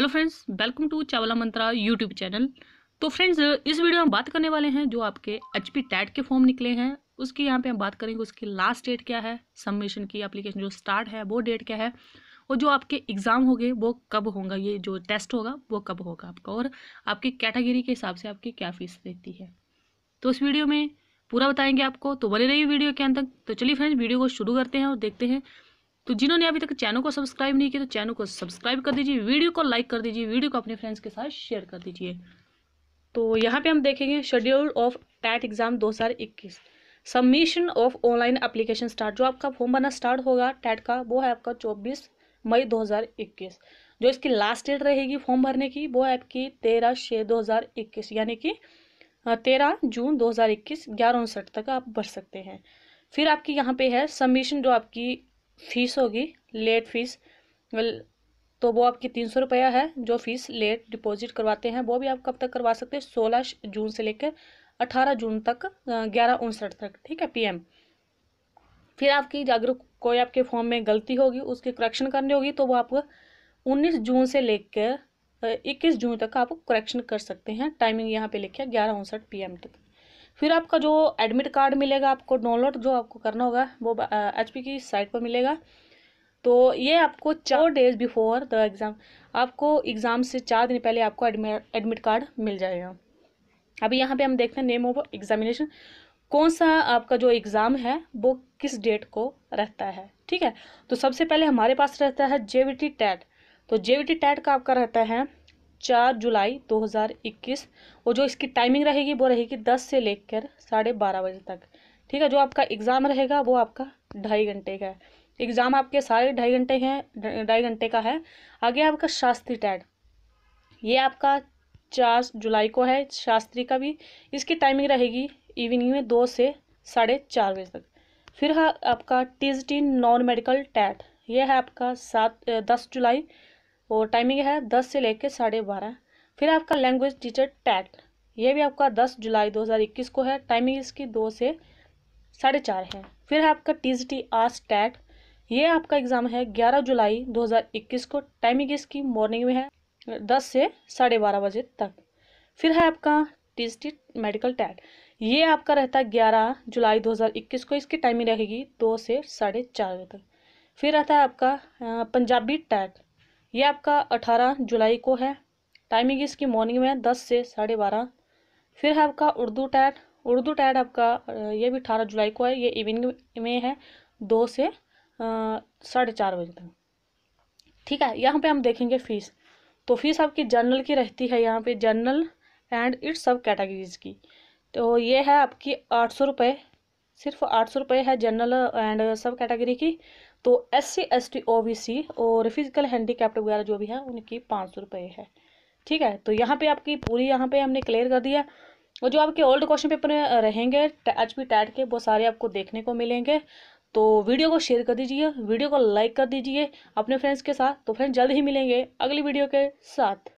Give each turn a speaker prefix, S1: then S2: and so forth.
S1: hello friends welcome to Chawla Mantra YouTube channel तो friends इस video में बात करने वाले हैं जो आपके एच पी टैट के फॉर्म निकले हैं उसकी यहाँ पे हम बात करेंगे उसकी लास्ट डेट क्या है सबमिशन की एप्लीकेशन जो स्टार्ट है वो डेट क्या है और जो आपके एग्ज़ाम होंगे वो कब होगा ये जो टेस्ट होगा वो कब होगा आपका और आपकी कैटेगरी के हिसाब से आपकी क्या फीस रहती है तो इस वीडियो में पूरा बताएंगे आपको तो बने रहिए वीडियो के अंत तक तो चलिए फ्रेंड्स वीडियो को शुरू करते हैं और देखते हैं तो जिन्होंने अभी तक चैनल को सब्सक्राइब नहीं किया तो चैनल को सब्सक्राइब कर दीजिए वीडियो को लाइक कर दीजिए वीडियो को अपने फ्रेंड्स के साथ शेयर कर दीजिए तो यहाँ पे हम देखेंगे schedule of TET exam 2021 submission of online application start जो आपका फॉर्म भरना स्टार्ट होगा टैट का वो है आपका चौबीस मई इक्कीस जो इसकी लास्ट डेट रहेगी फॉर्म भरने की वो है आपकी तेरह छः दो हज़ार इक्कीस यानी कि तेरह जून दो हज़ार इक्कीस ग्यारह उनसठ तक आप भर सकते हैं फिर आपकी यहाँ पे है सबमिशन जो आपकी फ़ीस होगी लेट फीस वेल तो वो आपकी तीन सौ रुपया है जो फीस लेट डिपॉजिट करवाते हैं वो भी आप कब तक करवा सकते हैं सोलह जून से लेकर अठारह जून तक ग्यारह उनसठ तक ठीक है पीएम फिर आपकी अगर कोई आपके फॉर्म में गलती होगी उसकी करेक्शन करनी होगी तो वो आप उन्नीस जून से लेकर इक्कीस जून तक आप करेक्शन कर सकते हैं टाइमिंग यहाँ पर लिखे ग्यारह उनसठ पी तक फिर आपका जो एडमिट कार्ड मिलेगा आपको डाउनलोड जो आपको करना होगा वो एच की साइट पर मिलेगा तो ये आपको चार डेज बिफोर द एग्ज़ाम आपको एग्ज़ाम से चार दिन पहले आपको एडमिट कार्ड मिल जाएगा अभी यहाँ पे हम देखते हैं नेम ऑफ एग्जामिनेशन कौन सा आपका जो एग्ज़ाम है वो किस डेट को रहता है ठीक है तो सबसे पहले हमारे पास रहता है जे टैट तो जे टैट का आपका रहता है चार जुलाई 2021 और जो इसकी टाइमिंग रहेगी वो रहेगी दस से लेकर साढ़े बारह बजे तक ठीक है जो आपका एग्ज़ाम रहेगा वो आपका ढाई घंटे का है एग्ज़ाम आपके सारे ढाई घंटे हैं ढाई घंटे का है आगे आपका शास्त्री टैड ये आपका चार जुलाई को है शास्त्री का भी इसकी टाइमिंग रहेगी इवनिंग में दो से साढ़े चार बजे तक फिर है आपका टीजटी नॉन मेडिकल टैट यह है आपका सात दस जुलाई और टाइमिंग है दस से लेकर साढ़े बारह फिर आपका लैंग्वेज टीचर टैट ये भी आपका दस जुलाई दो हज़ार इक्कीस को है टाइमिंग इसकी दो से साढ़े चार है फिर है आपका T G T arts TET ये आपका एग्ज़ाम है ग्यारह जुलाई दो हज़ार इक्कीस को टाइमिंग इसकी मॉर्निंग में है दस से साढ़े बारह बजे तक फिर है आपका T G T medical TET ये आपका रहता है ग्यारह जुलाई दो हज़ार इक्कीस को इसकी टाइमिंग रहेगी दो से साढ़े चार बजे तक फिर रहता है आपका पंजाबी टैट ये आपका अठारह जुलाई को है टाइमिंग इसकी मॉर्निंग में दस से साढ़े बारह फिर है आपका उर्दू टैट उर्दू टैट आपका ये भी अठारह जुलाई को है ये इवनिंग में है दो से साढ़े चार बजे तक ठीक है यहाँ पे हम देखेंगे फ़ीस तो फीस आपकी जनरल की रहती है यहाँ पे general and its sub categories की तो ये है आपकी आठ सौ रुपये सिर्फ आठ सौ रुपये है जनरल एंड सब कैटेगरी की तो S C S T O B C और फिजिकल हैंडीकैप्ट वगैरह जो भी है उनकी पाँच सौ रुपये है ठीक है तो यहाँ पे आपकी पूरी यहाँ पे हमने क्लियर कर दिया और जो आपके ओल्ड क्वेश्चन पेपर रहेंगे एच पी टैट के वो सारे आपको देखने को मिलेंगे तो वीडियो को शेयर कर दीजिए वीडियो को लाइक कर दीजिए अपने फ्रेंड्स के साथ तो फ्रेंड्स जल्द ही मिलेंगे अगली वीडियो के साथ